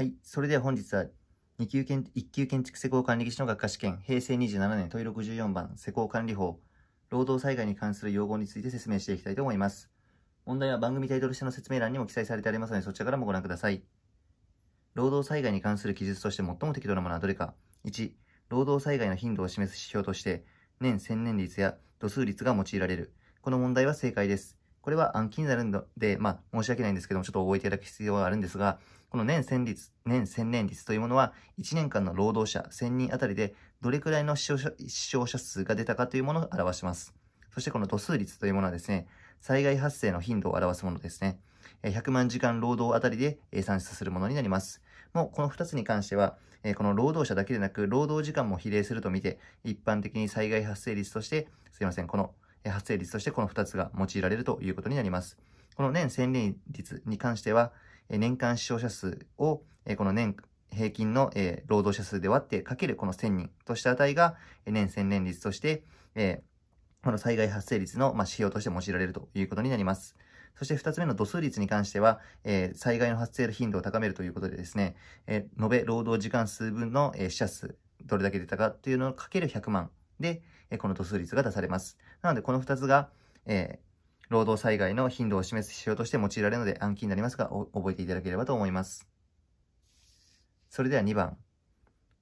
はい。それでは本日は、2級建、1級建築施工管理技師の学科試験、平成27年問い64番、施工管理法、労働災害に関する用語について説明していきたいと思います。問題は番組タイトル下の説明欄にも記載されてありますので、そちらからもご覧ください。労働災害に関する記述として最も適当なものはどれか。1、労働災害の頻度を示す指標として、年千年率や度数率が用いられる。この問題は正解です。これは気になるので、まあ、申し訳ないんですけども、ちょっと覚えていただく必要があるんですが、この年千率、年専年率というものは、1年間の労働者1000人あたりで、どれくらいの死傷者死傷者数が出たかというものを表します。そしてこの度数率というものはですね、災害発生の頻度を表すものですね。100万時間労働あたりで算出するものになります。もうこの2つに関しては、この労働者だけでなく、労働時間も比例するとみて、一般的に災害発生率として、すいません、この発生率としてこの2つが用いられるということになります。この年洗練率に関しては、年間死傷者数をこの年平均の労働者数で割ってかけるこの1000人とした値が年洗練率として、この災害発生率の指標として用いられるということになります。そして2つ目の度数率に関しては、えー、災害の発生の頻度を高めるということでですね、えー、延べ労働時間数分の、えー、死者数、どれだけ出たかというのをかける100万で、えこの度数率が出されます。なので、この2つが、えー、労働災害の頻度を示す指標として用いられるので暗記になりますが、覚えていただければと思います。それでは2番。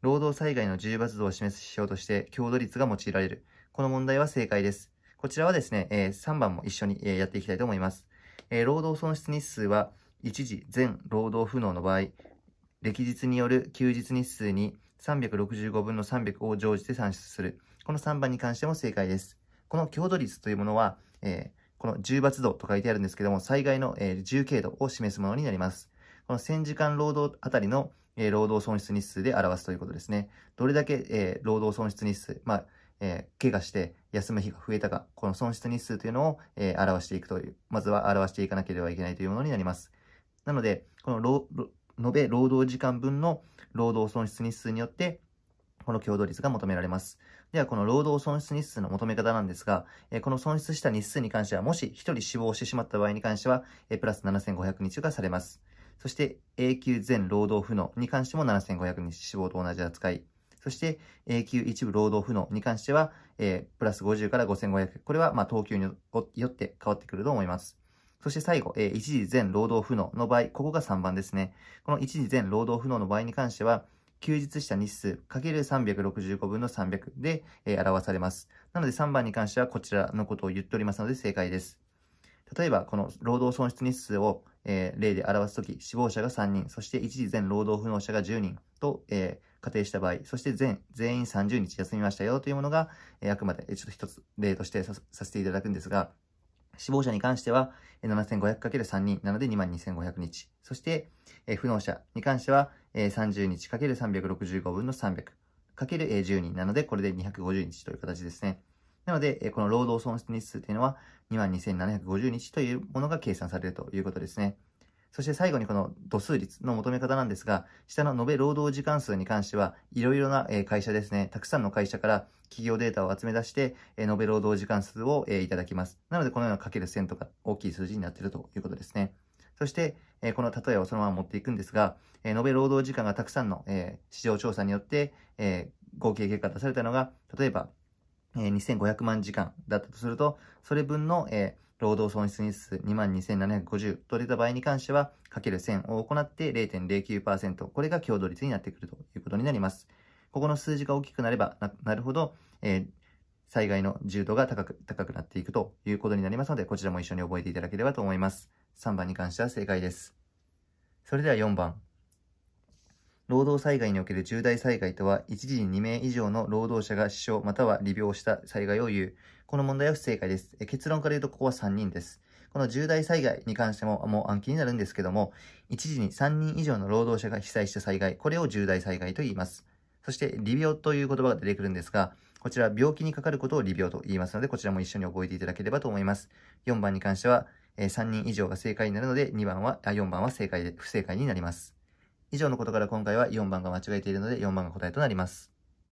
労働災害の重罰度を示す指標として、強度率が用いられる。この問題は正解です。こちらはですね、えー、3番も一緒に、えー、やっていきたいと思います。えー、労働損失日数は、一時全労働不能の場合、歴日による休日日数に365分の300を乗じて算出する。この3番に関しても正解です。この強度率というものは、えー、この重罰度と書いてあるんですけども、災害の、えー、重軽度を示すものになります。この1000時間労働あたりの、えー、労働損失日数で表すということですね。どれだけ、えー、労働損失日数、まあ、えー、怪我して休む日が増えたか、この損失日数というのを、えー、表していくという、まずは表していかなければいけないというものになります。なので、この労延べ労働時間分の労働損失日数によって、この共同率が求められます。では、この労働損失日数の求め方なんですが、この損失した日数に関しては、もし1人死亡してしまった場合に関しては、プラス7500日がされます。そして、永久全労働不能に関しても7500日死亡と同じ扱い。そして、永久一部労働不能に関しては、プラス50から5500。これは、ま等級によって変わってくると思います。そして最後、一時全労働不能の場合、ここが3番ですね。この一時全労働不能の場合に関しては、休日した日数 ×365 分の300で、表されます。なので3番に関してはこちらのことを言っておりますので正解です。例えば、この労働損失日数を、例で表すとき、死亡者が3人、そして一時全労働不能者が10人と、仮定した場合、そして全全員30日休みましたよというものが、あくまでちょっと一つ例としてさせていただくんですが、死亡者に関しては 7500×3 人なので22,500日。そして、えー、不能者に関しては、えー、30日 ×365 分の300。かける10人なので、これで250日という形ですね。なので、この労働損失日数というのは22,750日というものが計算されるということですね。そして最後にこの度数率の求め方なんですが、下の延べ労働時間数に関しては、いろいろな会社ですね、たくさんの会社から企業データを集め出して、延べ労働時間数をいただきます。なので、このようなかける線とか大きい数字になっているということですね。そして、この例えをそのまま持っていくんですが、延べ労働時間がたくさんの市場調査によって、合計結果出されたのが、例えば、2500万時間だったとすると、それ分の、えー労働損失日数22,750と出た場合に関しては、かける1000を行って0.09%、これが強度率になってくるということになります。ここの数字が大きくなればなるほど、えー、災害の重度が高く高くなっていくということになりますので、こちらも一緒に覚えていただければと思います。3番に関しては正解です。それでは4番。労働災害における重大災害とは、一時に2名以上の労働者が死傷または離病した災害を言う。この問題は不正解です。え結論から言うとここは3人です。この重大災害に関してももう暗記になるんですけども、一時に3人以上の労働者が被災した災害、これを重大災害と言います。そして、利病という言葉が出てくるんですが、こちら病気にかかることを利病と言いますので、こちらも一緒に覚えていただければと思います。4番に関しては、え3人以上が正解になるので、2番は、あ4番は正解で、不正解になります。以上のことから今回は4番が間違えているので、4番が答えとなります。